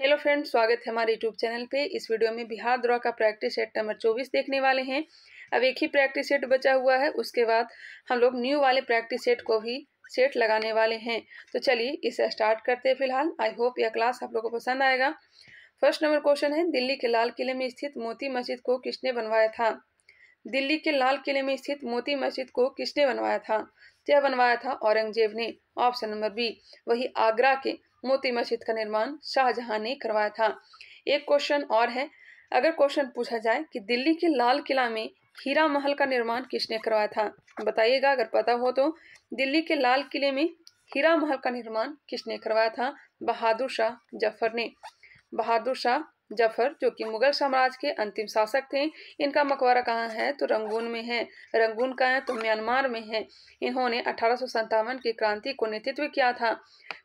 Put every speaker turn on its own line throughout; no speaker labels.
hello friends स्वागत है हमारे यूट्यूब चैनल पे इस वीडियो में बिहार द्रोह का प्रैक्टिस सेट नंबर चौबीस देखने वाले हैं अब एक ही प्रैक्टिस सेट बचा हुआ है उसके बाद हम लोग न्यू वाले प्रैक्टिस सेट को भी सेट लगाने वाले हैं तो चलिए इसे स्टार्ट करते हैं फिलहाल आई होप यह क्लास आप लोगों को पसंद आएगा फर्स्ट नंबर क्वेश्चन है दिल्ली के लाल किले में स्थित मोती मस्जिद को किसने बनवाया था दिल्ली के लाल किले में स्थित मोती मस्जिद को किसने बनवाया था क्या बनवाया था औरंगजेब ने ऑप्शन नंबर बी वही आगरा के मोती मस्जिद का निर्माण शाहजहां ने करवाया था एक क्वेश्चन और है अगर क्वेश्चन पूछा जाए कि दिल्ली के लाल किला में हीरा महल का निर्माण किसने करवाया था बताइएगा अगर पता हो तो दिल्ली के लाल किले में हीरा महल का निर्माण किसने करवाया था बहादुर शाह जफर ने बहादुर शाह जफर जो कि मुगल साम्राज्य के अंतिम शासक थे इनका मकबरा कहाँ है तो रंगून में है रंगून का है तो म्यांमार में है इन्होंने अठारह की क्रांति को नेतृत्व किया था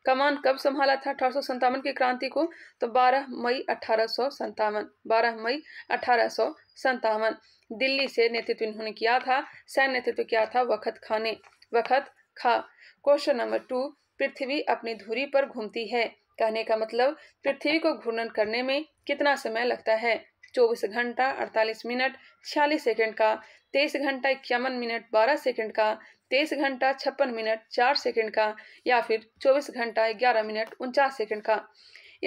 कमान कब संभाला था अठारह की क्रांति को तो 12 मई अठारह 12 मई अठारह दिल्ली से नेतृत्व इन्होंने किया था सैन्य नेतृत्व किया था वखत खाने वखत खा क्वेश्चन नंबर टू पृथ्वी अपनी धुरी पर घूमती है कहने का मतलब पृथ्वी को घूर्णन करने में कितना समय लगता है चौबीस घंटा अड़तालीस मिनट छियालीस सेकंड का तेईस घंटा इक्यावन मिनट बारह सेकंड का तेईस घंटा छप्पन मिनट चार सेकंड का या फिर चौबीस घंटा ग्यारह मिनट उनचास सेकंड का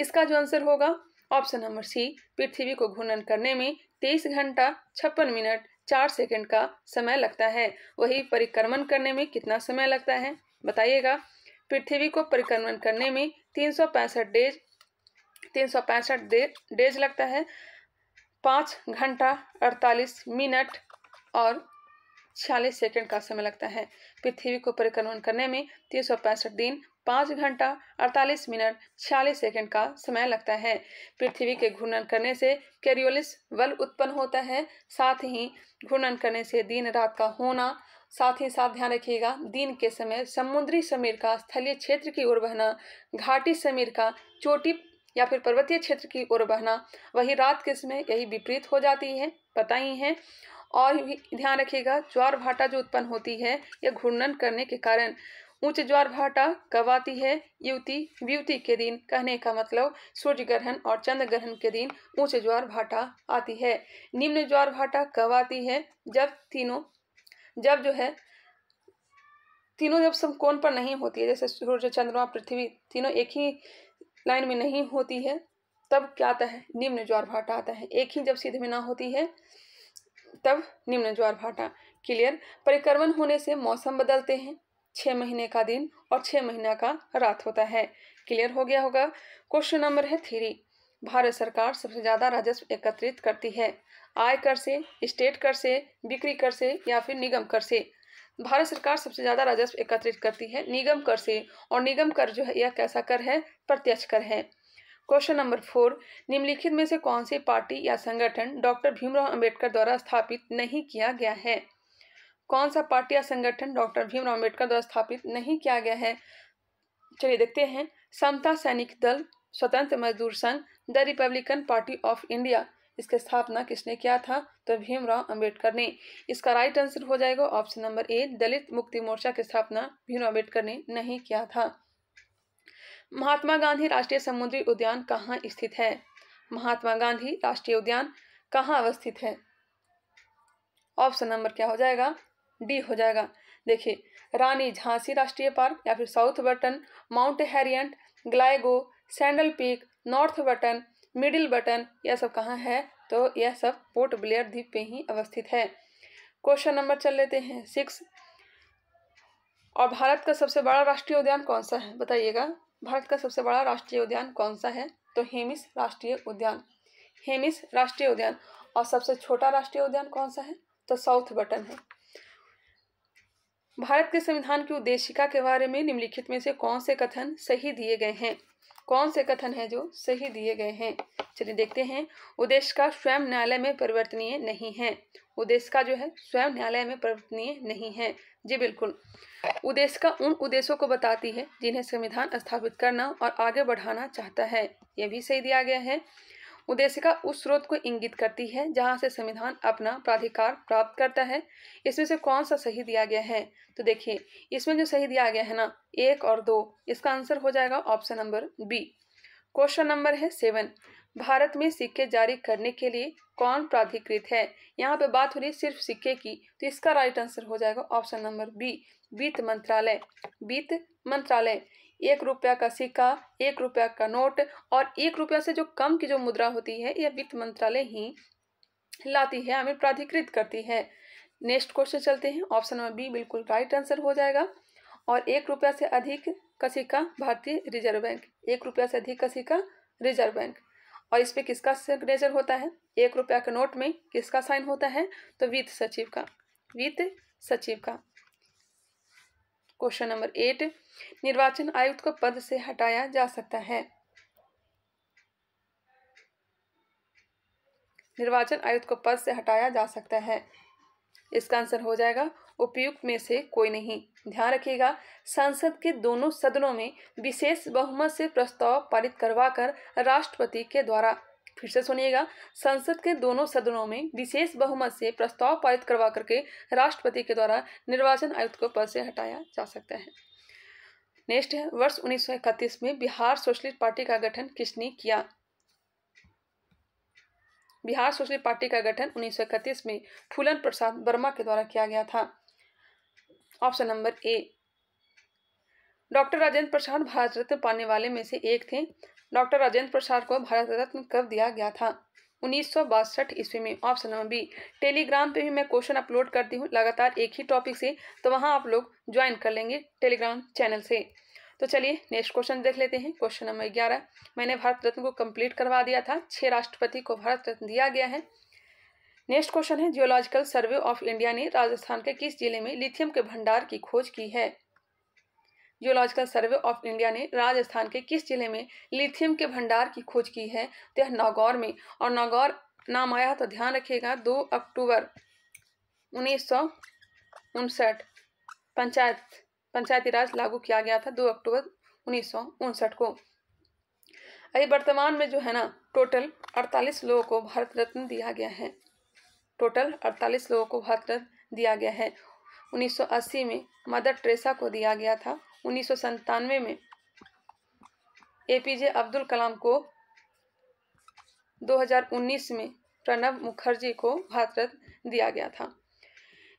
इसका जो आंसर होगा ऑप्शन नंबर सी पृथ्वी को घूर्णन करने में तेईस घंटा छप्पन मिनट चार सेकंड का समय लगता है वही परिक्रमण करने में कितना समय लगता है बताइएगा पृथ्वी को परिक्रमण करने में तीन सौ पैंसठ डेज तीन सौ पैंसठ डेज लगता है पाँच घंटा अड़तालीस मिनट और छियालीस सेकंड का समय लगता है पृथ्वी को परिक्रमण करने में तीन सौ पैंसठ दिन पाँच घंटा अड़तालीस मिनट छियालीस सेकंड का समय लगता है पृथ्वी के घूर्णन करने से कैरियोलिस बल उत्पन्न होता है साथ ही घूर्णन करने से दिन रात का होना साथ ही साथ ध्यान रखिएगा दिन के समय समुद्री समीर का स्थलीय क्षेत्र की ओर बहना घाटी समीर का चोटी या फिर पर्वतीय क्षेत्र की ओर बहना वही रात के समय यही विपरीत हो जाती है पता ही है और ध्यान रखिएगा ज्वार भाटा जो उत्पन्न होती है यह घूर्णन करने के कारण ऊंचे ज्वार भाटा कब आती है युवती व्युति के दिन कहने का मतलब सूर्य ग्रहण और चंद्र ग्रहण के दिन ऊंचे ज्वार भाटा आती है निम्न ज्वार भाटा कब आती है जब तीनों जब जो है तीनों जब समकोण पर नहीं होती है जैसे सूर्य चंद्रमा पृथ्वी तीनों एक ही लाइन में नहीं होती है तब क्या आता है निम्न ज्वार भाटा आता है एक ही जब सीधे में ना होती है तब निम्न ज्वार भाटा क्लियर परिक्रमण होने से मौसम बदलते हैं छः महीने का दिन और छः महीना का रात होता है क्लियर हो गया होगा क्वेश्चन नंबर है थ्री भारत सरकार सबसे ज़्यादा राजस्व एकत्रित करती है आय कर से स्टेट कर से बिक्री कर से या फिर निगम कर से भारत सरकार सबसे ज़्यादा राजस्व एकत्रित करती है निगम कर से और निगम कर जो है यह कैसा कर है प्रत्यक्ष कर है क्वेश्चन नंबर फोर निम्नलिखित में से कौन सी पार्टी या संगठन डॉक्टर भीमराव अंबेडकर द्वारा स्थापित नहीं किया गया है कौन सा पार्टी या संगठन डॉक्टर भीमराव अंबेडकर द्वारा स्थापित नहीं किया गया है चलिए देखते हैं समता सैनिक दल स्वतंत्र मजदूर संघ the Republican Party of India इसकी स्थापना किसने किया था तो भीमराव अंबेडकर ने इसका राइट आंसर हो जाएगा ऑप्शन नंबर ए दलित मुक्ति मोर्चा की स्थापना भीमराव अंबेडकर ने नहीं किया था महात्मा गांधी राष्ट्रीय समुद्री उद्यान कहाँ स्थित है महात्मा गांधी राष्ट्रीय उद्यान कहाँ अवस्थित है ऑप्शन नंबर क्या हो जाएगा डी हो जाएगा देखिए रानी झांसी राष्ट्रीय पार्क या फिर साउथ बटन माउंट हैरियंट ग्लाइगो Saddle Peak North Button Middle Button यह सब कहाँ है तो यह सब पोर्ट ब्लेयर द्वीप पे ही अवस्थित है क्वेश्चन नंबर चल लेते हैं सिक्स और भारत का सबसे बड़ा राष्ट्रीय उद्यान कौन सा है बताइएगा भारत का सबसे बड़ा राष्ट्रीय उद्यान कौन सा है तो हेमिस राष्ट्रीय उद्यान हेमिस राष्ट्रीय उद्यान और सबसे छोटा राष्ट्रीय उद्यान कौन सा है तो साउथ बटन है भारत के संविधान की उद्देशिका के बारे में निम्नलिखित में से कौन से कथन सही दिए गए हैं कौन से कथन है जो सही दिए गए हैं चलिए देखते हैं उद्देश्य का स्वयं न्यायालय में परिवर्तनीय नहीं है उद्देश्य का जो है स्वयं न्यायालय में परिवर्तनीय नहीं है जी बिल्कुल उद्देश्य का उन उद्देश्यों को बताती है जिन्हें संविधान स्थापित करना और आगे बढ़ाना चाहता है यह भी सही दिया गया है उद्देशिका उस स्रोत को इंगित करती है जहां से संविधान अपना प्राधिकार प्राप्त करता है इसमें से कौन सा सही दिया गया है तो देखिए इसमें जो सही दिया गया है ना एक और दो इसका आंसर हो जाएगा option number B question number है सेवन भारत में सिक्के जारी करने के लिए कौन प्राधिकृत है यहाँ पे बात हो रही है सिर्फ सिक्के की तो इसका राइट आंसर हो जाएगा ऑप्शन नंबर बी वित्त मंत्रालय वित्त मंत्रालय एक रुपया का सिक्का एक रुपया का नोट और एक रुपया से जो कम की जो मुद्रा होती है यह वित्त मंत्रालय ही लाती है हमें प्राधिकृत करती है नेक्स्ट क्वेश्चन चलते हैं ऑप्शन नंबर बी बिल्कुल राइट आंसर हो जाएगा और एक रुपया से अधिक का सिक्का भारतीय रिजर्व बैंक एक रुपया से अधिक का सिक्का रिजर्व बैंक और इस पर किसका सिग्नेचर होता है एक रुपया के नोट में किसका साइन होता है तो वित्त सचिव का वित्त सचिव का क्वेश्चन नंबर एट निर्वाचन आयुक्त को पद से हटाया जा सकता है निर्वाचन आयुक्त को पद से हटाया जा सकता है इसका आंसर हो जाएगा उपयुक्त में से कोई नहीं ध्यान रखिएगा संसद के दोनों सदनों में विशेष बहुमत से प्रस्ताव पारित करवाकर राष्ट्रपति के द्वारा फिर से सुनिएगा संसद के दोनों सदनों में विशेष बहुमत से प्रस्ताव पारित करवा करके राष्ट्रपति के द्वारा निर्वाचन आयुक्त को पद से हटाया जा सकता है नेक्स्ट है वर्ष उन्नीस में बिहार सोशलिस्ट पार्टी का गठन किसने किया बिहार सोशलिस्ट पार्टी का गठन उन्नीस में फूलन प्रसाद वर्मा के द्वारा किया गया था option number A doctor Rajendra Prasad Bharat Ratna पाने वाले में से एक थे डॉक्टर राजेंद्र प्रसाद को भारत रत्न कर दिया गया था उन्नीस सौ बासठ ईस्वी में ऑप्शन नंबर बी टेलीग्राम पे भी मैं क्वेश्चन अपलोड करती हूँ लगातार एक ही टॉपिक से तो वहाँ आप लोग ज्वाइन कर लेंगे टेलीग्राम चैनल से तो चलिए नेक्स्ट क्वेश्चन देख लेते हैं क्वेश्चन नंबर ग्यारह मैंने भारत रत्न को कंप्लीट करवा दिया था छः राष्ट्रपति को भारत रत्न दिया गया है नेक्स्ट क्वेश्चन है जियोलॉजिकल सर्वे ऑफ इंडिया ने राजस्थान के किस जिले में लिथियम के भंडार की खोज की है जियोलॉजिकल सर्वे ऑफ इंडिया ने राजस्थान के किस जिले में लिथियम के भंडार की खोज की है तो यह नागौर में और नागौर नाम आया तो ध्यान रखिएगा दो अक्टूबर उन्नीस पंचायत पंचायती राज लागू किया गया था दो अक्टूबर उन्नीस सौ उनसठ को अभी वर्तमान में जो है ना टोटल अड़तालीस लोगों को भारत रत्न दिया गया है टोटल अड़तालीस लोगों को भारत रत्न दिया गया है 1980 में मदर ट्रेसा को दिया गया था 1997 में एपीजे अब्दुल कलाम को 2019 में प्रणब मुखर्जी को भारत रत्न दिया गया था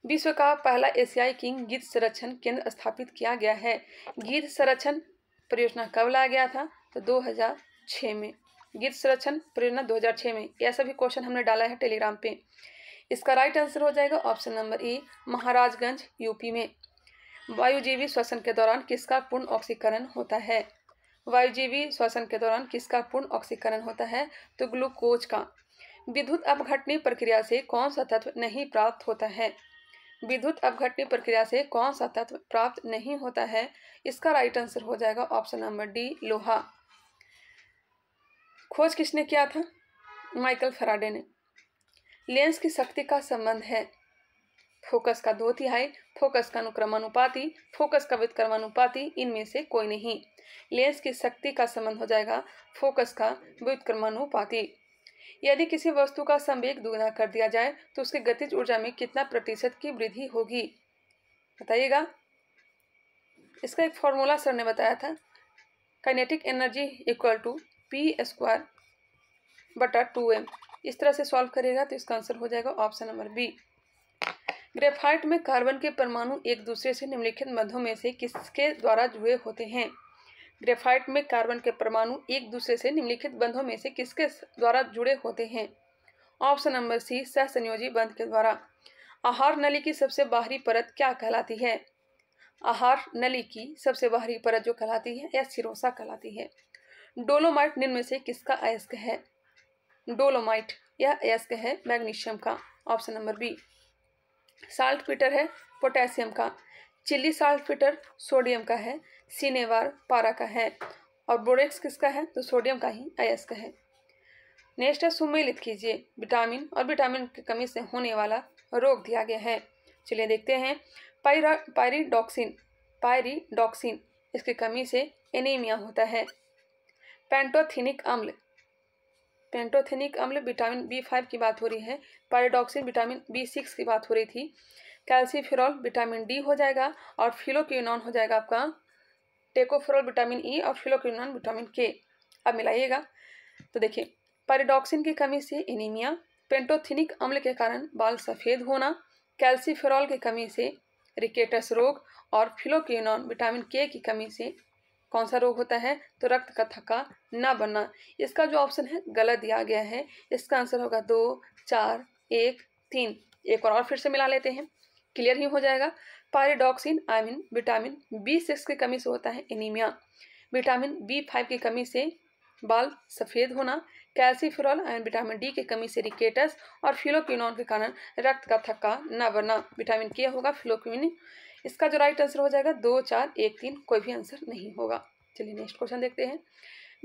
विश्व का पहला एशियाई किंग गीत संरक्षण केंद्र स्थापित किया गया है गीत संरक्षण परियोजना कब लाया गया था तो 2006 में गीत संरक्षण परियोजना 2006 में यह सभी क्वेश्चन हमने डाला है टेलीग्राम पे इसका राइट आंसर हो जाएगा option number E Maharajganj UP में वायुजीवी श्वसन के दौरान किसका पूर्ण ऑक्सीकरण होता है वायुजीवी श्वसन के दौरान किसका पूर्ण ऑक्सीकरण होता है तो ग्लूकोज का विद्युत अपघटनी प्रक्रिया से कौन सा तत्व नहीं प्राप्त होता है विद्युत अपघटनी प्रक्रिया से कौन सा तत्व प्राप्त नहीं होता है इसका राइट आंसर हो जाएगा ऑप्शन नंबर डी लोहा खोज किसने किया था माइकल फराडे ने लेंस की शक्ति का संबंध है फोकस का दो तिहाई फोकस का अनुक्रमानुपाति फोकस का व्युतक्रमानुपाति इनमें से कोई नहीं लेंस की शक्ति का संबंध हो जाएगा फोकस का व्युतक्रमानुपाति यदि किसी वस्तु का संवेग दुगना कर दिया जाए तो उसके गतिज ऊर्जा में कितना प्रतिशत की वृद्धि होगी बताइएगा इसका एक फॉर्मूला सर ने बताया था kinetic energy equal to P square बटा टू एम इस तरह से सॉल्व करेगा तो इसका आंसर हो जाएगा ऑप्शन नंबर बी ग्रेफाइट में कार्बन के परमाणु एक दूसरे से निम्नलिखित मध्यों में से किसके द्वारा जुड़े होते हैं ग्रेफाइट में कार्बन के परमाणु एक दूसरे से निम्नलिखित बंधों में से किसके द्वारा जुड़े होते हैं ऑप्शन नंबर सी संयोजी बंध के द्वारा आहार नली की सबसे बाहरी परत क्या कहलाती है आहार नली की सबसे बाहरी परत जो कहलाती है या सिरोसा कहलाती है डोलोमाइट निम्न में से किसका अयस्क है डोलोमाइट यह अयस्क है मैग्नीशियम का option number B saltpetre है पोटेशियम का चिल्ली साल्ट पीटर सोडियम का है सीनेवार पारा का है और बोरेक्स किसका है तो सोडियम का ही आयस का है नेक्स्ट है सुमेलित कीजिए विटामिन और विटामिन की कमी से होने वाला रोग दिया गया है चलिए देखते हैं पायरा पायरीडॉक्सिन पायरीडॉक्सिन इसकी कमी से एनीमिया होता है पेंटोथिनिक अम्ल पेंटोथेनिक अम्ल विटामिन बी फाइव की बात हो रही है पायरेडॉक्सिन विटामिन बी सिक्स की बात हो रही थी कैल्सीफेरॉल विटामिन डी हो जाएगा और फिलोक्यूनॉन हो जाएगा आपका टेकोफेरॉल विटामिन ई और फिलोक्यूनॉन विटामिन के अब मिलाइएगा तो देखिए पैराडॉक्सिन की कमी से एनीमिया पेंटोथिनिक अम्ल के कारण बाल सफ़ेद होना कैल्सीफेरॉल की कमी से रिकेटस रोग और फिलोक्यूनॉन विटामिन के की कमी से कौन सा रोग होता है तो रक्त का थका ना बनना इसका जो ऑप्शन है गलत दिया गया है इसका आंसर होगा दो चार एक तीन एक और, और फिर से मिला लेते हैं क्लियर ही हो जाएगा pyridoxine I mean vitamin B six की कमी से होता है एनीमिया विटामिन बी फाइव की कमी से बाल सफ़ेद होना कैल्सीफ्रॉल एंड विटामिन डी की कमी से रिकेटस और फिलोपिनॉन के कारण रक्त का थक्का न बनना विटामिन के होगा फिलोक्विन इसका जो राइट आंसर हो जाएगा दो चार एक तीन कोई भी आंसर नहीं होगा चलिए नेक्स्ट क्वेश्चन देखते हैं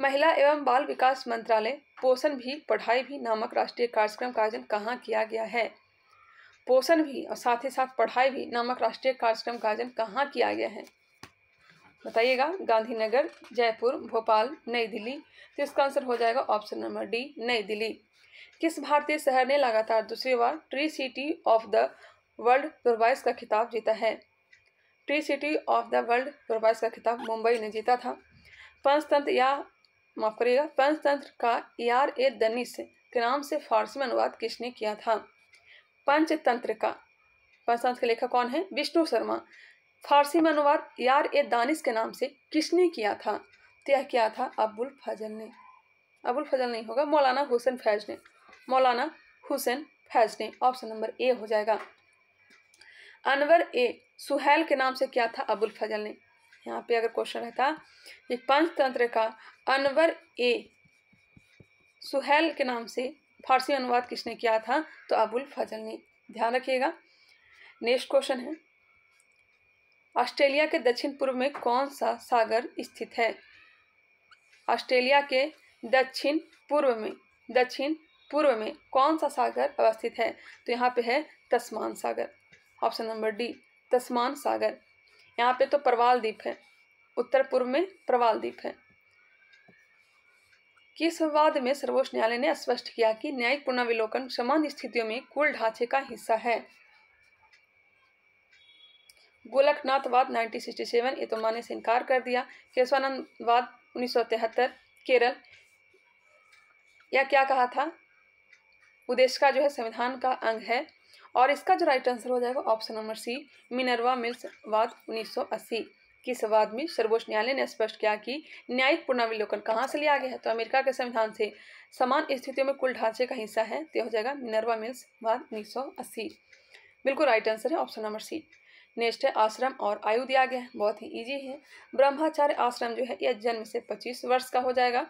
महिला एवं बाल विकास मंत्रालय पोषण भी पढ़ाई भी नामक राष्ट्रीय कार्यक्रम का आयोजन कहाँ किया गया है पोषण भी और साथ ही साथ पढ़ाई भी नामक राष्ट्रीय कार्यक्रम का आयोजन कहाँ किया गया है बताइएगा गांधीनगर जयपुर भोपाल नई दिल्ली तो इसका आंसर हो जाएगा ऑप्शन नंबर डी नई दिल्ली किस भारतीय शहर ने लगातार दूसरी बार Tree City of the World प्रोवाइज का खिताब जीता है tree City of the World प्रोवाइस का खिताब मुंबई ने जीता था पंचतंत्र या माफ करिएगा पंचतंत्र का यार ए दनिस के नाम से फारसी में अनुवाद किसने किया था पंचतंत्र का पंचतंत्र के लेखक कौन है विष्णु शर्मा फारसी में अनुवाद यार ए दानिस के नाम से किसने किया था तो यह किया था अबुल फजल ने अबुल फजल नहीं होगा मौलाना हुसैन फैज ने मौलाना हुसैन फैज ने ऑप्शन नंबर ए हो जाएगा अनवर ए सुहेल के नाम से क्या था अबुल फजल ने यहाँ पे अगर क्वेश्चन रहता ये पंचतंत्र का अनवर ए सुहेल के नाम से फारसी अनुवाद किसने किया था तो अबुल फजल ने ध्यान रखिएगा नेक्स्ट क्वेश्चन है ऑस्ट्रेलिया के दक्षिण पूर्व में कौन सा सागर स्थित है ऑस्ट्रेलिया के दक्षिण पूर्व में दक्षिण पूर्व में कौन सा सागर अवस्थित है तो यहाँ पे है तस्मान सागर ऑप्शन नंबर डी तस्मान सागर यहाँ पे तो प्रवाल द्वीप है उत्तर पूर्व में प्रवाल द्वीप है किस विवाद में सर्वोच्च न्यायालय ने स्पष्ट किया कि न्यायिक पुनर्विलोकन समान स्थितियों में कुल ढांचे का हिस्सा है गोलकनाथवाद 1967 तो माने से इनकार कर दिया केशवानंदवाद 1973 केरल या क्या कहा था उदेश का जो है संविधान का अंग है और इसका जो राइट आंसर हो जाएगा option number C Minerva Mills वाद 1980 की संवाद में सर्वोच्च न्यायालय ने स्पष्ट किया कि न्यायिक पुनर्विलोकन कहाँ से लिया गया है तो अमेरिका के संविधान से समान स्थितियों में कुल ढांचे का हिस्सा है तो हो जाएगा मिनरवा मिल्स वाद उन्नीस बिल्कुल राइट आंसर है ऑप्शन नंबर सी नेक्स्ट है आश्रम और आयु दिया गया है बहुत ही इजी है ब्रह्माचार्य आश्रम जो है यह जन्म से पच्चीस वर्ष का हो जाएगा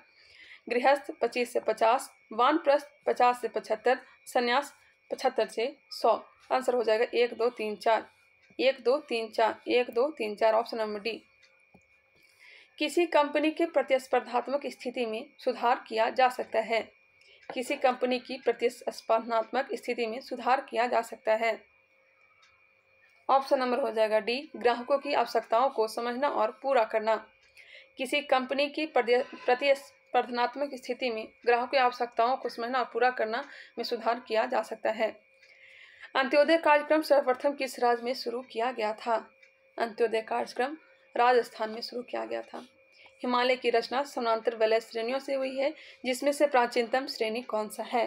गृहस्थ पच्चीस से पचास वानप्रस्थ पचास से पचहत्तर संन्यास पचहत्तर से सौ आंसर हो जाएगा एक दो तीन चार एक दो तीन चार एक दो तीन चार ऑप्शन नंबर डी किसी कंपनी की प्रतिस्पर्धात्मक स्थिति में सुधार किया जा सकता है किसी कंपनी की प्रतिस्पर्धात्मक स्थिति में सुधार किया जा सकता है ऑप्शन नंबर हो जाएगा डी ग्राहकों की आवश्यकताओं को समझना और पूरा करना किसी कंपनी की प्रतिस्पर्धात्मक प्रधनात्मक स्थिति में ग्राहकों की आवश्यकताओं को समझना और पूरा करना में सुधार किया जा सकता है अंत्योदय कार्यक्रम सर्वप्रथम किस राज्य में शुरू किया गया था अंत्योदय कार्यक्रम राजस्थान में शुरू किया गया था हिमालय की रचना समानांतर वलय श्रेणियों से हुई है जिसमें से प्राचीनतम श्रेणी कौन सा है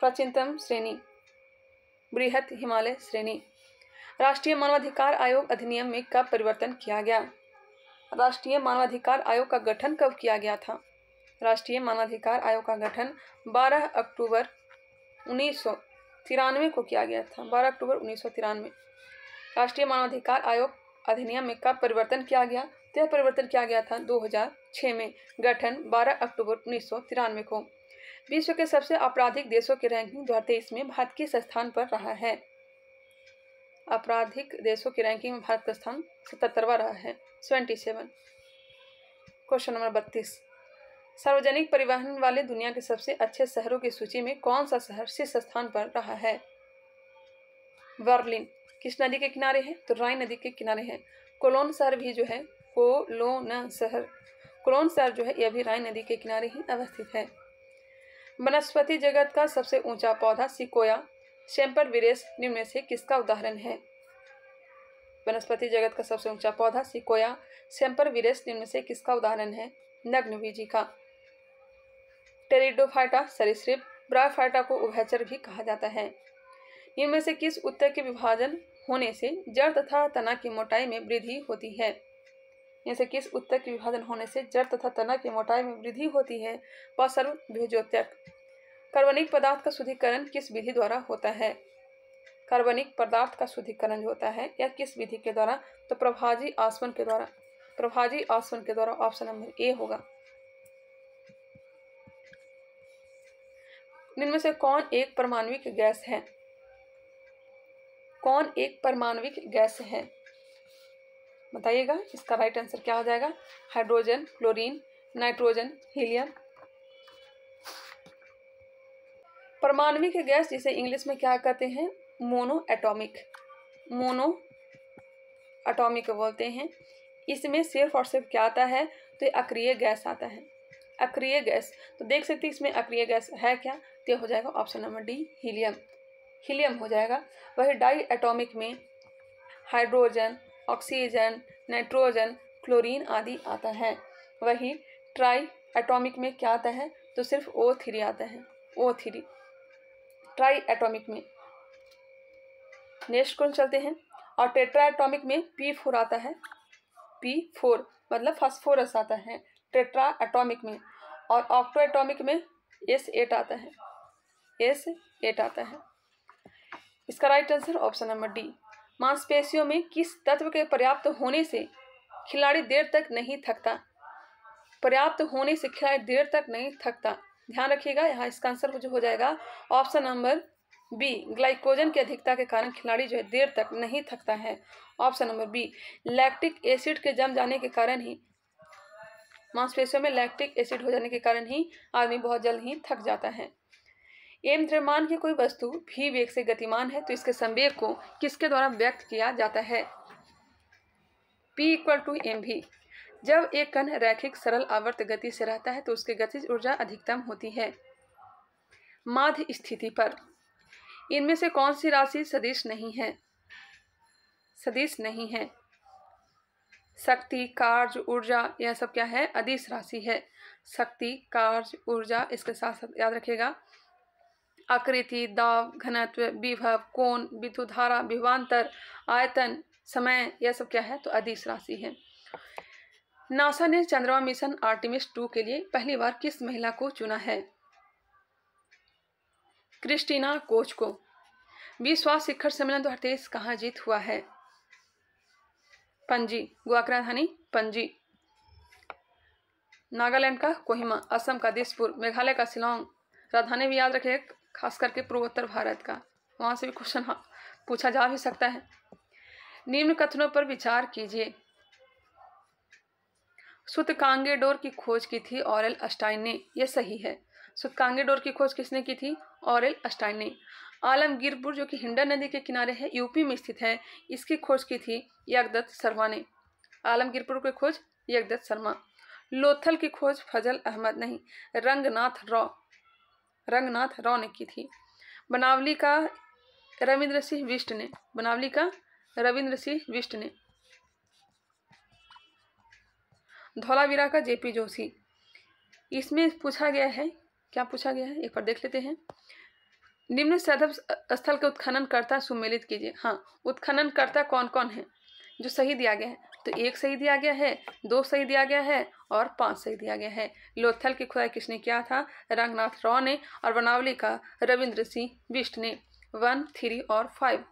प्राचीनतम श्रेणी बृहत हिमालय श्रेणी राष्ट्रीय मानवाधिकार आयोग अधिनियम में कब परिवर्तन किया गया राष्ट्रीय मानवाधिकार आयोग का गठन कब किया गया था राष्ट्रीय मानवाधिकार आयोग का गठन 12 अक्टूबर उन्नीस को किया गया था 12 अक्टूबर उन्नीस राष्ट्रीय मानवाधिकार आयोग अधिनियम में कब परिवर्तन किया गया तो यह परिवर्तन किया गया था 2006 में गठन 12 अक्टूबर उन्नीस को विश्व के सबसे आपराधिक देशों के रैंकिंग दो में भारत किस स्थान पर रहा है आपराधिक देशों की रैंकिंग में भारत का स्थान सतहत्तरवा रहा है सेवेंटी सेवन क्वेश्चन नंबर बत्तीस सार्वजनिक परिवहन वाले दुनिया के सबसे अच्छे शहरों की सूची में कौन सा शहर शीर्ष स्थान पर रहा है बर्लिन किस नदी के किनारे है तो राय नदी के किनारे है कोलोन शहर भी जो है कोलोन शहर कोलोन शहर जो है यह भी राय नदी के किनारे ही अवस्थित है वनस्पति जगत का सबसे ऊंचा पौधा सिकोया शैम्पर विरेस निम्न से किसका उदाहरण है वनस्पति जगत का सबसे ऊंचा पौधा सिकोया शैम्पर विरेस निम्न से किसका उदाहरण है नग्नबीजी का टेरिडोफाइटा सरिश्रिप ब्राफाइटा को उभयचर भी कहा जाता है इनमें से किस उत्तर के विभाजन होने से जड़ तथा तना की मोटाई में वृद्धि होती है इनसे किस उत्तर के विभाजन होने से जड़ तथा तना की मोटाई में वृद्धि होती है वह सर्वभिजोत्यक कार्बनिक पदार्थ का शुद्धिकरण किस विधि द्वारा होता है कार्बनिक पदार्थ का शुद्धिकरण जो होता है या किस विधि के द्वारा तो प्रभाजी आसवन के द्वारा प्रभाजी आसवन के द्वारा ऑप्शन नंबर ए होगा निम्न से कौन एक परमाणविक गैस है कौन एक परमाणविक गैस है बताइएगा इसका राइट आंसर क्या हो जाएगा हाइड्रोजन क्लोरीन नाइट्रोजन हीलियम परमाणविक गैस जिसे इंग्लिश में क्या कहते हैं मोनो एटॉमिक मोनो एटॉमिक बोलते हैं इसमें सिर्फ और सिर्फ क्या आता है तो अक्रिय गैस आता है अक्रिय गैस तो देख सकते इसमें अक्रिय गैस है क्या तो यह हो जाएगा option number D helium helium हो जाएगा वही डाई एटॉमिक में हाइड्रोजन ऑक्सीजन नाइट्रोजन क्लोरीन आदि आता है वही ट्राई एटॉमिक में क्या आता है तो सिर्फ ओ थ्री आता है ओ थ्री ट्राई एटॉमिक में नेक्स्ट कौन चलते हैं और टेट्रा एटॉमिक में पी फोर आता है पी फोर मतलब फॉस्फोरस आता है टेट्रा एटॉमिक में और ऑक्टो एटॉमिक में एस एट आता है एस एट आता है इसका right answer option number D मांसपेशियों में किस तत्व के पर्याप्त होने से खिलाड़ी देर तक नहीं थकता पर्याप्त होने से खिलाड़ी देर तक नहीं थकता ध्यान रखिएगा यहाँ इसका आंसर जो हो जाएगा ऑप्शन नंबर बी ग्लाइकोजन की अधिकता के कारण खिलाड़ी जो है देर तक नहीं थकता है option number B lactic acid के जम जाने के कारण ही मांसपेशियों में लैक्टिक एसिड हो जाने के कारण ही आदमी बहुत जल्द ही थक जाता है एम द्रव्यमान की कोई वस्तु भी वेग से गतिमान है तो इसके संवेग को किसके द्वारा व्यक्त किया जाता है पी इक्वल टू एम भी जब एक कण रैखिक सरल आवर्त गति से रहता है तो उसकी गतिज ऊर्जा अधिकतम होती है माध्य स्थिति पर इनमें से कौन सी राशि सदिश नहीं है सदिश नहीं है शक्ति कार्य ऊर्जा यह सब क्या है अधिस राशि है शक्ति कार्य ऊर्जा इसके साथ साथ याद रखिएगा आकृति दाव घनत्व विभव कोण विद्युत धारा विभवान्तर आयतन समय यह सब क्या है तो अधिस राशि है नासा ने चंद्रमा मिशन आर्टिमिस टू के लिए पहली बार किस महिला को चुना है क्रिस्टीना कोच को विश्वास शिखर सम्मेलन दो हजार कहाँ जीत हुआ है पंजी गोवा राजधानी पंजी नागालैंड का कोहिमा असम का दिसपुर मेघालय का शिलोंग राजधानी भी याद रखे खास करके पूर्वोत्तर भारत का वहाँ से भी क्वेश्चन पूछा जा भी सकता है निम्न कथनों पर विचार कीजिए सुतकांगेडोर की खोज की थी ऑरल अस्टाइन ने यह सही है सुतकांगेडोर की खोज किसने की थी ऑरल अस्टाइन ने आलमगीरपुर जो कि हिंडा नदी के किनारे है यूपी में स्थित है इसकी खोज की थी यगदत्त शर्मा ने आलमगीरपुर की खोज यगदत्त शर्मा लोथल की खोज फजल अहमद नहीं रंगनाथ रॉ रंगनाथ रॉ ने की थी बनावली का रविंद्र सिंह विष्ट ने बनावली का रविंद्र सिंह विष्ट ने धौलावीरा का जेपी जोशी इसमें पूछा गया है क्या पूछा गया है एक बार देख लेते हैं निम्न सदव स्थल के उत्खननकर्ता सुमेलित कीजिए हाँ उत्खननकर्ता कौन कौन है जो सही दिया गया है तो एक सही दिया गया है दो सही दिया गया है और पांच सही दिया गया है लोथल की खुदाई किसने किया था रंगनाथ राव ने और वनावली का रविंद्र सिंह बिष्ट ने वन थ्री और फाइव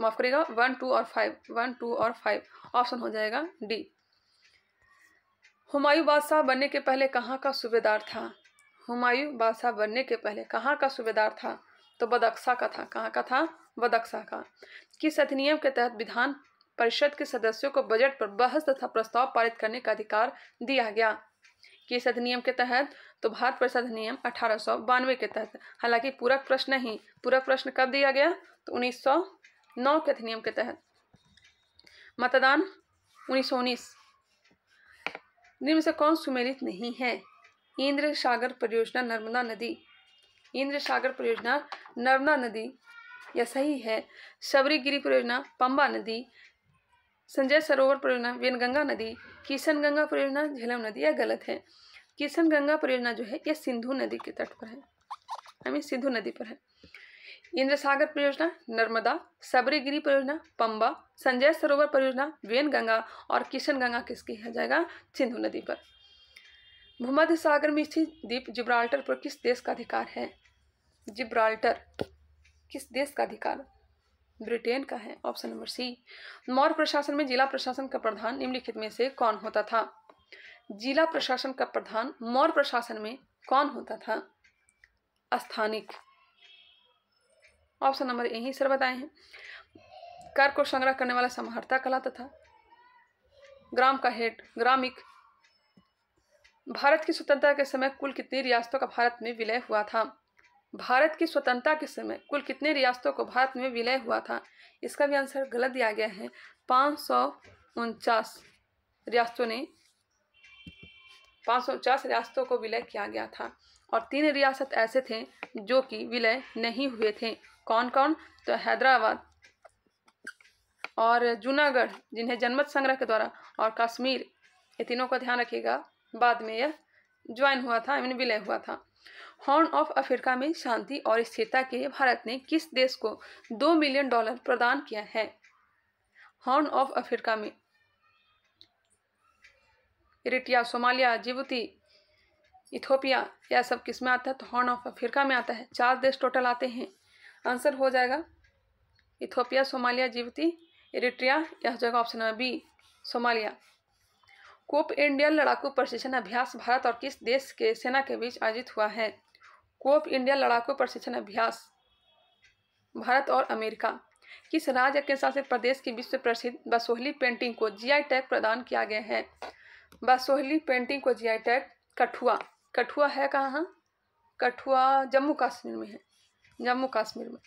माफ करेगा वन टू और फाइव वन टू और फाइव ऑप्शन हो जाएगा डी हुमायूं बादशाह बनने के पहले कहाँ का सूबेदार था हुमायूं बादशाह बनने के पहले कहाँ का सूबेदार था तो बदक्सा का था कहाँ का था बदक्सा का किस अधिनियम के तहत विधान परिषद के सदस्यों को बजट पर बहस तथा प्रस्ताव पारित करने का अधिकार दिया गया किस अधिनियम के तहत तो भारत परिषद अधिनियम अठारह के तहत हालांकि पूरक प्रश्न ही पूरक प्रश्न कब दिया गया तो नौ के अधिनियम के तहत मतदान उन्नीस निम्न से कौन सुमेलित नहीं है इंद्र सागर परियोजना नर्मदा नदी इंद्र सागर परियोजना नर्मदा नदी यह सही है शबरीगिरी परियोजना पंबा नदी संजय सरोवर परियोजना वेनगंगा नदी किशन गंगा परियोजना झेलम नदी यह गलत है किशन गंगा परियोजना जो है यह सिंधु नदी के तट पर है सिंधु नदी पर है इंद्र सागर परियोजना नर्मदा सबरीगिरी परियोजना पंबा संजय सरोवर परियोजना वेन गंगा और किशन गंगा किसकी है जाएगा सिंधु नदी पर भूमध्य सागर में स्थित द्वीप जिब्राल्टर पर किस देश का अधिकार है जिब्राल्टर किस देश का अधिकार ब्रिटेन का है ऑप्शन नंबर सी मौर्य प्रशासन में जिला प्रशासन का प्रधान निम्नलिखित में से कौन होता था जिला प्रशासन का प्रधान मौर्य प्रशासन में कौन होता था स्थानिक ऑप्शन नंबर यही सर बताए हैं कर को संग्रह करने वाला समाहर्ता कहलाता था ग्राम का हेड ग्रामिक भारत की स्वतंत्रता के समय कुल कितनी रियासतों का भारत में विलय हुआ था भारत की स्वतंत्रता के समय कुल कितने रियासतों को भारत में विलय हुआ था इसका भी आंसर गलत दिया गया है पाँच सौ उनचास रियासतों ने पाँच सौ उनचास रियासतों को विलय किया गया था और तीन रियासत ऐसे थे जो कि विलय नहीं हुए थे कौन कौन तो हैदराबाद और जूनागढ़ जिन्हें जनमत संग्रह के द्वारा और कश्मीर ये तीनों का ध्यान रखिएगा बाद में यह ज्वाइन हुआ था मीन विलय हुआ था हॉर्न ऑफ अफ्रीका में शांति और स्थिरता के लिए भारत ने किस देश को दो मिलियन डॉलर प्रदान किया है हॉर्न ऑफ अफ्रीका में इरिटिया सोमालिया जिबूती इथोपिया यह सब किस में आता है तो हॉर्न ऑफ अफ्रीका में आता है चार देश टोटल आते हैं आंसर हो जाएगा इथोपिया सोमालिया जिबती एरिट्रिया यह हो जाएगा option number B Somalia Cope India लड़ाकू प्रशिक्षण अभ्यास भारत और किस देश के सेना के बीच आयोजित हुआ है कोप इंडिया लड़ाकू प्रशिक्षण अभ्यास भारत और अमेरिका किस राज्य के साथ प्रदेश की विश्व प्रसिद्ध बसोहली पेंटिंग को जीआई टैग प्रदान किया गया है बसोहली पेंटिंग को जीआई टैग कठुआ कठुआ है कहाँ कठुआ जम्मू कश्मीर में है जम्मू कश्मीर में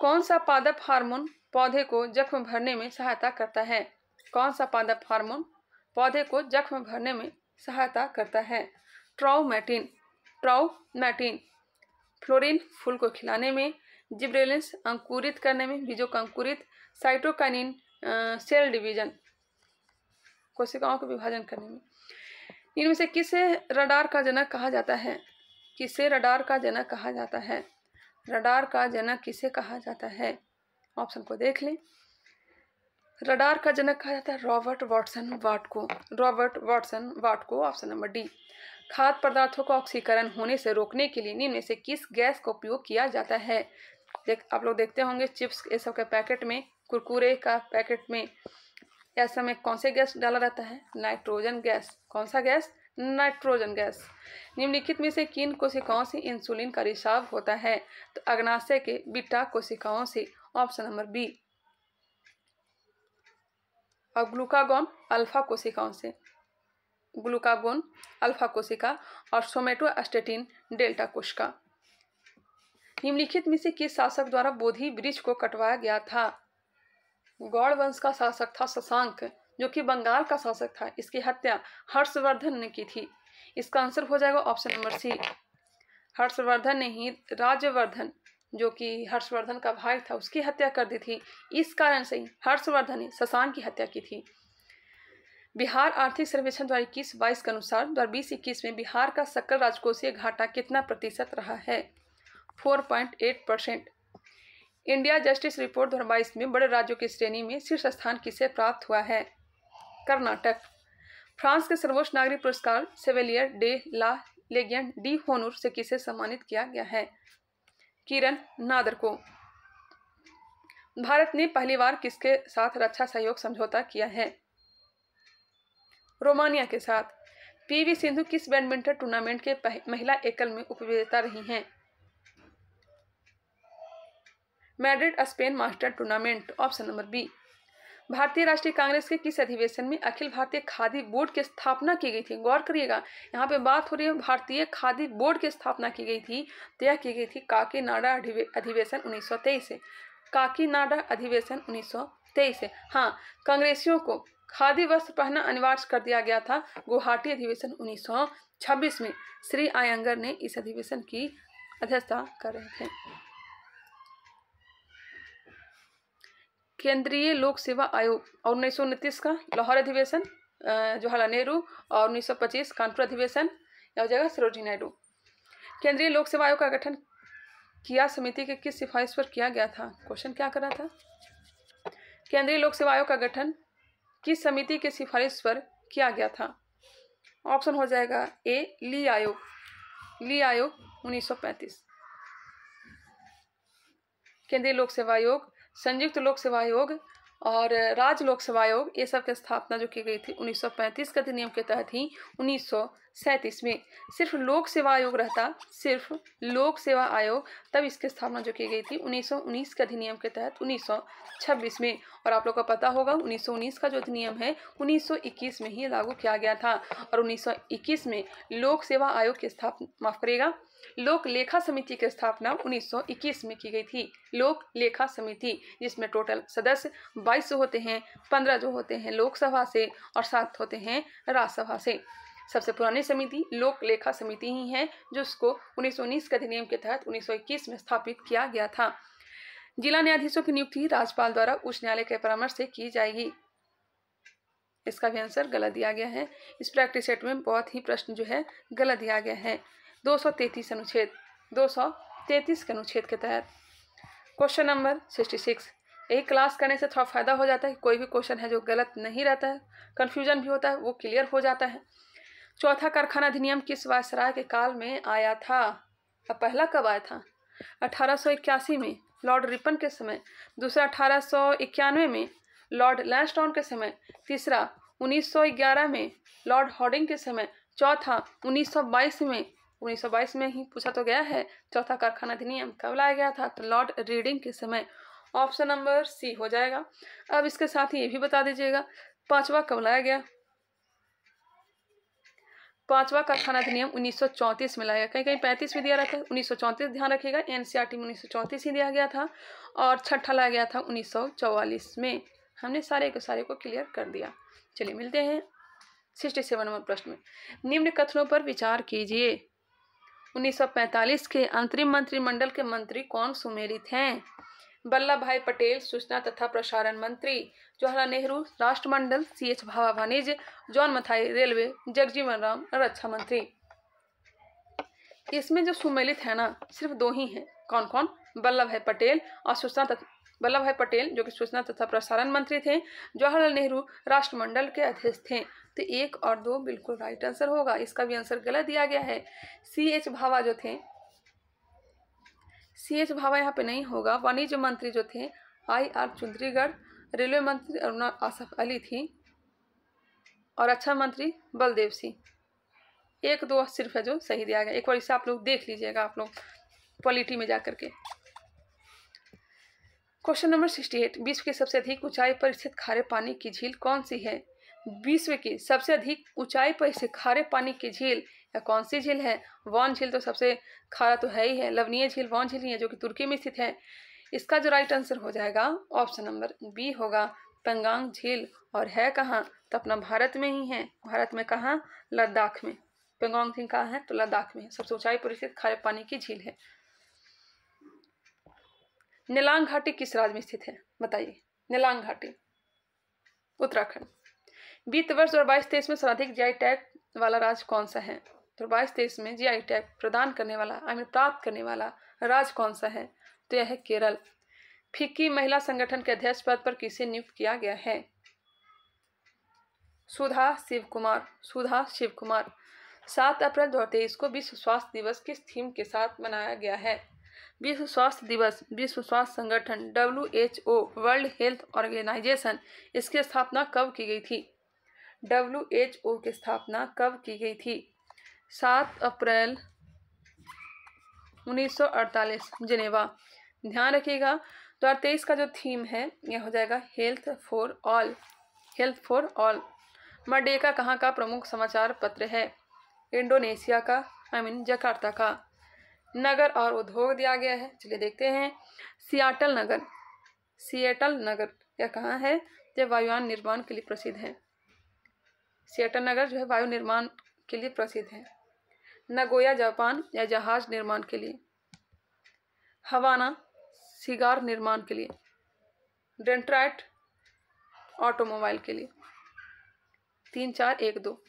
कौन सा पादप हार्मोन पौधे को जख्म भरने में सहायता करता है कौन सा पादप हार्मोन पौधे को जख्म भरने में सहायता करता है ट्राउमैटिन ट्राउमैटिन फ्लोरिन फूल को खिलाने में जिब्रेलेंस अंकुरित करने में बीजों का अंकुरित साइटोकाइनिन सेल डिवीजन कोशिकाओं का विभाजन करने में इनमें से किसे रडार का जनक कहा जाता है किसे रडार का जनक कहा जाता है रडार का जनक किसे कहा जाता है ऑप्शन को देख लें रडार का जनक कहा जाता है रॉबर्ट वाटसन वाट को रॉबर्ट वाटसन वाट को ऑप्शन नंबर डी खाद्य पदार्थों का ऑक्सीकरण होने से रोकने के लिए निम्न से किस गैस का उपयोग किया जाता है देख आप लोग देखते होंगे चिप्स ये सब के पैकेट में कुरकुरे का पैकेट में ऐसा में कौन से गैस डाला जाता है नाइट्रोजन गैस कौन सा गैस नाइट्रोजन गैस निम्नलिखित में से किन कोशिकाओं से इंसुलिन का रिसाव होता है तो अग्नाशय के बीटा कोशिकाओं से ऑप्शन नंबर बी और ग्लूकागोन अल्फा कोशिकाओं से ग्लूकागोन अल्फा कोशिका और सोमेटोस्टेटिन डेल्टा कोशिका निम्नलिखित में से किस शासक द्वारा बोधि वृक्ष को कटवाया गया था गौड़ वंश का शासक था शशांक जो कि बंगाल का शासक था इसकी हत्या हर्षवर्धन ने की थी इसका आंसर हो जाएगा ऑप्शन नंबर सी हर्षवर्धन ने ही राज्यवर्धन जो कि हर्षवर्धन का भाई था उसकी हत्या कर दी थी इस कारण से हर्षवर्धन ने शशांक की हत्या की थी बिहार आर्थिक सर्वेक्षण दो इक्कीस बाईस के अनुसार दो हज़ार बीस इक्कीस में बिहार का सकल राजकोषीय घाटा कितना प्रतिशत रहा है four point eight percent India Justice Report दो हज़ार बाईस में बड़े राज्यों की श्रेणी में शीर्ष स्थान किसे प्राप्त हुआ है कर्नाटक फ्रांस के सर्वोच्च नागरिक पुरस्कार Chevalier de la Legion d'Honneur से किसे सम्मानित किया गया है किरण नादर को भारत ने पहली बार किसके साथ रक्षा सहयोग समझौता किया है रोमानिया के साथ पीवी सिंधु किस बैडमिंटन टूर्नामेंट के महिला एकल में उपविजेता रही हैं Madrid Spain Master tournament option number B भारतीय राष्ट्रीय कांग्रेस के किस अधिवेशन में अखिल भारतीय खादी बोर्ड की स्थापना की गई थी गौर करिएगा यहाँ पे बात हो रही है भारतीय खादी बोर्ड की स्थापना की गई थी तो यह की गई थी काकीनाडा अधिवेशन उन्नीस सौ से काकीनाडा अधिवेशन उन्नीस तेईस हाँ कांग्रेसियों को खादी वस्त्र पहनना अनिवार्य कर दिया गया था गुवाहाटी अधिवेशन 1926 में श्री आयंगर ने इस अधिवेशन की अध्यक्षता कर रहे थे केंद्रीय लोक सेवा आयोग और उन्नीस का लाहौर अधिवेशन जवाहरलाल नेहरू और 1925 कानपुर अधिवेशन या हो जाएगा सरोजी नायडू केंद्रीय लोक सेवा आयोग का गठन किया समिति के किस सिफारिश पर किया गया था क्वेश्चन क्या करा था केंद्रीय लोक सेवा आयोग का गठन किस समिति के सिफारिश पर किया गया था ऑप्शन हो जाएगा ए ली आयोग ली आयोग 1935 केंद्रीय लोक सेवा आयोग संयुक्त लोक सेवा आयोग और राज्य लोक सेवा आयोग ये सब की स्थापना जो की गई थी 1935 के अधिनियम के तहत ही उन्नीस में सिर्फ लोक सेवा आयोग रहता सिर्फ लोक सेवा आयोग तब इसकी स्थापना जो की गई थी 1919 के अधिनियम के तहत 1926 में और आप लोग का पता होगा 1919 का जो अधिनियम है 1921 में ही लागू किया गया था और 1921 में लोक सेवा आयोग की स्थापना माफ करेगा लोक लेखा समिति की स्थापना 1921 में की गई थी लोक लेखा समिति जिसमें टोटल सदस्य 22 होते हैं 15 जो होते हैं लोकसभा से और सात होते हैं राज्यसभा से सबसे पुरानी समिति लोक लेखा समिति ही है जो इसको 1919 के अधिनियम के तहत 1921 में स्थापित किया गया था जिला न्यायाधीशों की नियुक्ति राज्यपाल द्वारा उच्च न्यायालय के परामर्श से की जाएगी इसका भी आंसर गलत दिया गया है इस प्रैक्टिस सेट में बहुत ही प्रश्न जो है गलत दिया गया है दो सौ तैतीस अनुच्छेद दो सौ तैंतीस के अनुच्छेद के तहत क्वेश्चन नंबर सिक्सटी सिक्स यही क्लास करने से थोड़ा फ़ायदा हो जाता है कोई भी क्वेश्चन है जो गलत नहीं रहता है कन्फ्यूजन भी होता है वो क्लियर हो जाता है चौथा कारखाना अधिनियम किस वायसराय के काल में आया था अब पहला कब आया था अठारह में लॉर्ड रिपन के समय दूसरा अठारह में लॉर्ड लैंसटाउन के समय तीसरा 1911 में लॉर्ड हॉर्डिंग के समय चौथा 1922 में उन्नीस में ही पूछा तो गया है चौथा कारखाना अधिनियम कब लाया गया था तो लॉर्ड रीडिंग के समय ऑप्शन नंबर सी हो जाएगा अब इसके साथ ही ये भी बता दीजिएगा पांचवा कब लाया गया पांचवा कारखाना अधिनियम 1934 में लाया गया कहीं कहीं पैंतीस में दिया रखा उन्नीस 1934 ध्यान रखिएगा एनसीआरटी में उन्नीस ही दिया गया था और छठा लाया गया था उन्नीस में हमने सारे के सारे को क्लियर कर दिया चलिए मिलते हैं सिक्सटी सेवन नंबर प्रश्न में निम्न कथनों पर विचार कीजिए 1945 के अंतरिम मंत्रिमंडल के मंत्री कौन सुमेलित हैं वल्लभ भाई पटेल सूचना तथा प्रसारण मंत्री जवाहरलाल नेहरू राष्ट्रमंडल सी एच भावा वाणिज्य जॉन मथाई रेलवे जगजीवन राम रक्षा मंत्री इसमें जो सुमेलित है ना सिर्फ दो ही हैं कौन कौन वल्लभ भाई पटेल और सूचना वल्लभ भाई पटेल जो कि सूचना तथा प्रसारण मंत्री थे जवाहरलाल नेहरू राष्ट्रमंडल के अध्यक्ष थे तो एक और दो बिल्कुल राइट आंसर होगा इसका भी आंसर गलत दिया गया है सी एच भावा जो थे सी एच भावा यहाँ पे नहीं होगा वाणिज्य मंत्री जो थे आई आर चुंदरीगढ़ रेलवे मंत्री अरुणा आसफ अली थी और अच्छा मंत्री बलदेव सिंह एक दो सिर्फ है जो सही दिया गया एक बार इसे आप लोग देख लीजिएगा आप लोग पॉलिटी में जा करके क्वेश्चन नंबर सिक्सटी एट विश्व की सबसे अधिक ऊंचाई पर स्थित खारे पानी की झील कौन सी है विश्व की सबसे अधिक ऊंचाई पर स्थित खारे पानी की झील या कौन सी झील है वॉन झील तो सबसे खारा तो है ही है लवनीय झील वॉन झील ही है जो कि तुर्की में स्थित है इसका जो राइट आंसर हो जाएगा ऑप्शन नंबर बी होगा पंगांग झील और है कहाँ तो अपना भारत में ही है भारत में कहाँ लद्दाख में पेंगोंग झील कहाँ है तो लद्दाख में सबसे ऊंचाई पर स्थित खारे पानी की झील है नीलांग घाटी किस राज्य में स्थित है बताइए नीलांग घाटी उत्तराखंड वित्त वर्ष दो बाईस तेईस में सर्वाधिक जी टैग वाला राज्य कौन सा है दो बाईस तेईस में जी टैग प्रदान करने वाला आई मीन प्राप्त करने वाला राज्य कौन सा है तो यह है केरल फिक्की महिला संगठन के अध्यक्ष पद पर किसे नियुक्त किया गया है सुधा शिव कुमार सुधा शिव कुमार सात अप्रैल दो को विश्व स्वास्थ्य दिवस किस थीम के साथ मनाया गया है विश्व स्वास्थ्य दिवस विश्व स्वास्थ्य संगठन W H O World Health Organization इसकी स्थापना कब की गई थी डब्ल्यू एच ओ की स्थापना कब की गई थी सात अप्रैल 1948 जिनेवा ध्यान रखिएगा दो हज़ार तेईस का जो थीम है यह हो जाएगा health for all health for all Merdeka कहाँ का प्रमुख समाचार पत्र है इंडोनेशिया का I I mean mean, Jakarta का नगर और उद्योग दिया गया है चलिए देखते हैं सियाटल नगर सियाटल नगर यह कहाँ है जो वायुयान निर्माण के लिए प्रसिद्ध है सियाटल नगर जो है वायु निर्माण के लिए प्रसिद्ध है नगोया जापान या जहाज निर्माण के लिए हवाना सिगार निर्माण के लिए डेंट्राइट ऑटोमोबाइल के लिए तीन चार एक दो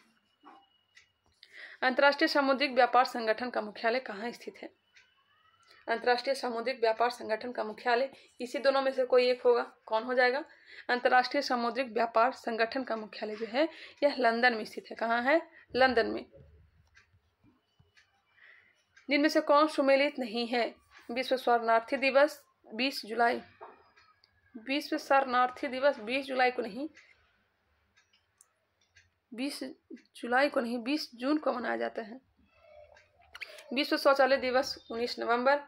अंतर्राष्ट्रीय सामुद्रिक व्यापार संगठन का मुख्यालय कहाँ स्थित है अंतर्राष्ट्रीय सामुद्रिक व्यापार संगठन का मुख्यालय इसी दोनों में से कोई एक होगा कौन हो जाएगा अंतर्राष्ट्रीय सामुद्रिक व्यापार संगठन का मुख्यालय जो है यह लंदन में स्थित है कहाँ है लंदन में जिनमें से कौन सुमेलित नहीं है विश्व स्वर्णार्थी दिवस बीस जुलाई विश्व स्वर्णार्थी दिवस बीस जुलाई को नहीं बीस जुलाई को नहीं बीस जून को मनाया जाता है विश्व शौचालय दिवस उन्नीस नवंबर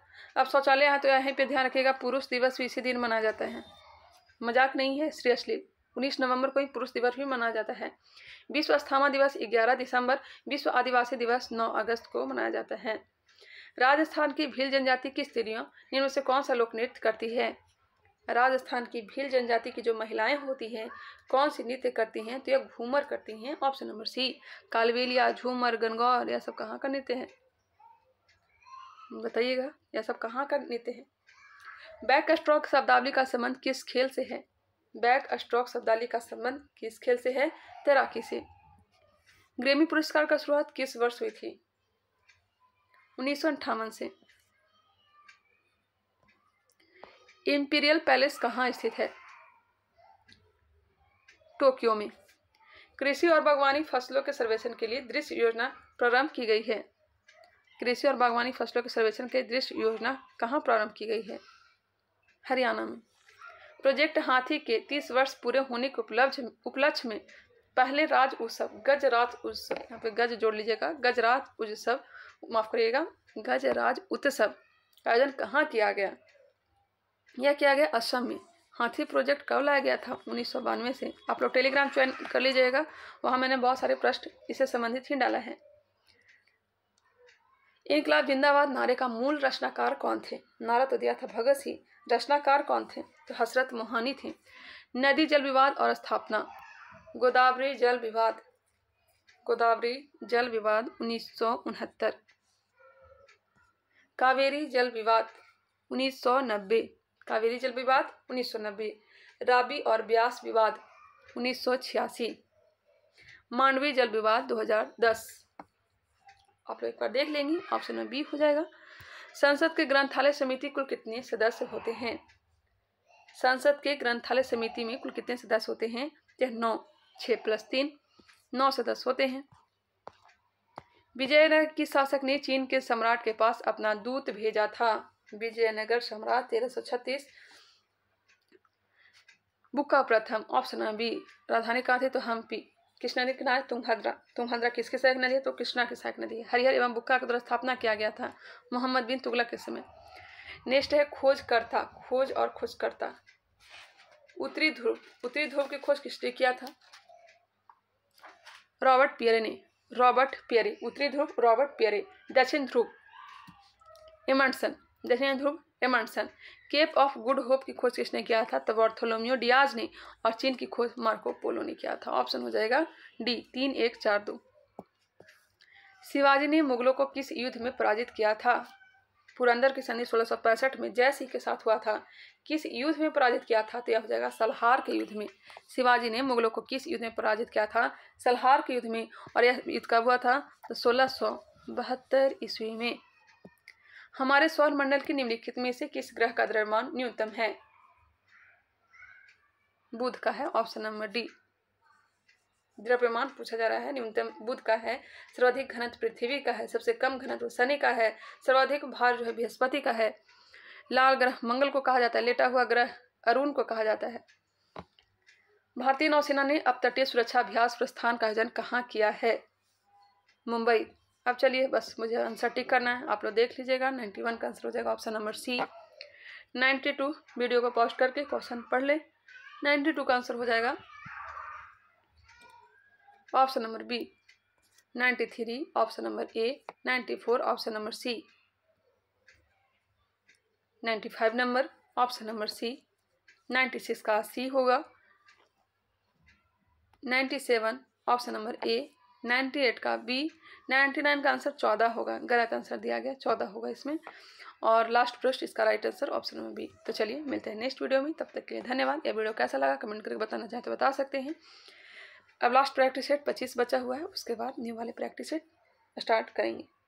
अब शौचालय यहाँ तो यहीं पे ध्यान रखिएगा पुरुष दिवस भी इसी दिन मनाया जाता है मजाक नहीं है सीरियसली उन्नीस नवंबर को ही पुरुष दिवस भी मनाया जाता है विश्व अस्थामा दिवस ग्यारह दिसंबर विश्व आदिवासी दिवस नौ अगस्त को मनाया जाता है राजस्थान की भील जनजाति की स्त्रियों इनमें से कौन सा लोक नृत्य करती है राजस्थान की भील जनजाति की जो महिलाएं होती हैं कौन सी नृत्य करती हैं तो यह घूमर करती हैं ऑप्शन नंबर सी कालवेलिया झूमर गनगौर यह सब कहाँ का नृत्य है बताइएगा यह सब कहाँ का नृत्य है बैक स्ट्रोक शब्दावली का संबंध किस खेल से है बैक स्ट्रोक शब्दावली का संबंध किस खेल से है तैराकी से ग्रेमी पुरस्कार का शुरुआत किस वर्ष हुई थी उन्नीस से इम्पीरियल पैलेस कहाँ स्थित है टोक्यो में कृषि और बागवानी फसलों के सर्वेक्षण के लिए दृश्य योजना प्रारंभ की गई है कृषि और बागवानी फसलों के सर्वेक्षण के दृश्य योजना कहाँ प्रारंभ की गई है हरियाणा में प्रोजेक्ट हाथी के तीस वर्ष पूरे होने के उपलब्ध उपलक्ष्य में पहले राज उत्सव गजराज उत्सव यहाँ पे गज जोड़ लीजिएगा गजराज उत्सव माफ करिएगा गजराज उत्सव आयोजन कहाँ किया गया यह किया गया असम में हाथी प्रोजेक्ट कब लाया गया था उन्नीस से आप लोग टेलीग्राम ज्वाइन कर लीजिएगा वहाँ मैंने बहुत सारे प्रश्न इससे संबंधित ही डाला है इनकलाब जिंदाबाद नारे का मूल रचनाकार कौन थे नारा तो दिया था भगत सिंह रचनाकार कौन थे तो हसरत मोहानी थे नदी जल विवाद और स्थापना गोदावरी जल विवाद गोदावरी जल विवाद उन्नीस कावेरी जल विवाद उन्नीस कावेरी जल विवाद उन्नीस राबी और ब्यास विवाद उन्नीस मांडवी जल विवाद 2010 आप लोग एक बार देख लेंगे ऑप्शन में बी हो जाएगा संसद के ग्रंथालय समिति कुल कितने सदस्य होते हैं संसद के ग्रंथालय समिति में कुल कितने सदस्य होते हैं यह नौ छः प्लस तीन नौ सदस्य होते हैं विजयनगर की शासक ने चीन के सम्राट के पास अपना दूत भेजा था विजयनगर सम्राट तेरह सौ छत्तीस बुक्का प्रथम ऑप्शन है बी राजधानी कहाँ थी तो हम पी कृष्णा नदी किनारे तुंगभद्रा तुंगभद्रा किसके सहायक नदी है तो कृष्णा की सहायक नदी है हरिहर एवं बुक्का के द्वारा स्थापना किया गया था मोहम्मद बिन तुगलक के समय नेक्स्ट है खोजकर्ता खोज और खोजकर्ता उत्तरी ध्रुव उत्तरी ध्रुव की खोज किसने किया था रॉबर्ट पियरे ने रॉबर्ट पियरे उत्तरी ध्रुव रॉबर्ट पियरे दक्षिण ध्रुव इमंडसन दक्षिण ध्रुव Amundsen Cape of Good Hope की खोज किसने किया था तबर्थोलोमियो डियाज ने और चीन की खोज मार्को पोलो ने किया था ऑप्शन हो जाएगा डी तीन एक चार दो शिवाजी ने मुगलों को किस युद्ध में पराजित किया था पुरंदर की सन्नी सोलह सौ पैंसठ में जय सिंह के साथ हुआ था किस युद्ध में पराजित किया था तो यह हो जाएगा सलहार के युद्ध में शिवाजी ने मुगलों को किस युद्ध में पराजित किया था सलहार के युद्ध में और यह युद्ध कब हुआ था तो सोलह ईस्वी में हमारे सौर मंडल के निम्नलिखित में से किस ग्रह का द्रव्यमान न्यूनतम है बुध का है ऑप्शन नंबर डी द्रव्यमान पूछा जा रहा है न्यूनतम बुध का है सर्वाधिक घनत्व पृथ्वी का है सबसे कम घनत्व शनि का है सर्वाधिक भार जो है बृहस्पति का है लाल ग्रह मंगल को कहा जाता है लेटा हुआ ग्रह अरुण को कहा जाता है भारतीय नौसेना ने अब तटीय सुरक्षा अभ्यास प्रस्थान का आयोजन कहाँ किया है मुंबई अब चलिए बस मुझे आंसर टिक करना है आप लोग देख लीजिएगा नाइन्टी वन का आंसर हो जाएगा option number C ninety two video को पॉज करके क्वेश्चन पढ़ लें नाइन्टी टू का आंसर हो जाएगा option number B ninety three option number A ninety four option number C ninety five number option number C ninety six का C होगा ninety seven option number A ninety eight का B ninety nine का answer चौदह होगा गलत answer दिया गया चौदह होगा इसमें और लास्ट प्रश्न इसका राइट आंसर ऑप्शन में बी तो चलिए मिलते हैं नेक्स्ट वीडियो में तब तक के लिए धन्यवाद यह वीडियो कैसा लगा कमेंट करके बताना चाहे तो बता सकते हैं अब लास्ट प्रैक्टिस सेट पच्चीस बचा हुआ है उसके बाद न्यू वाले प्रैक्टिस सेट स्टार्ट करेंगे